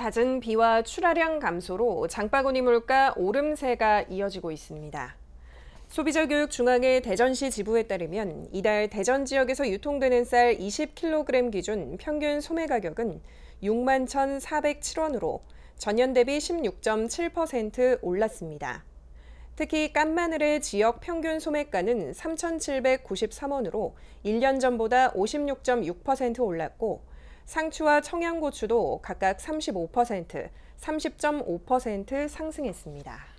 잦은 비와 출하량 감소로 장바구니 물가 오름세가 이어지고 있습니다. 소비자교육중앙회 대전시 지부에 따르면 이달 대전 지역에서 유통되는 쌀 20kg 기준 평균 소매 가격은 6 1,407원으로 전년 대비 16.7% 올랐습니다. 특히 깐마늘의 지역 평균 소매가는 3,793원으로 1년 전보다 56.6% 올랐고 상추와 청양고추도 각각 35%, 30.5% 상승했습니다.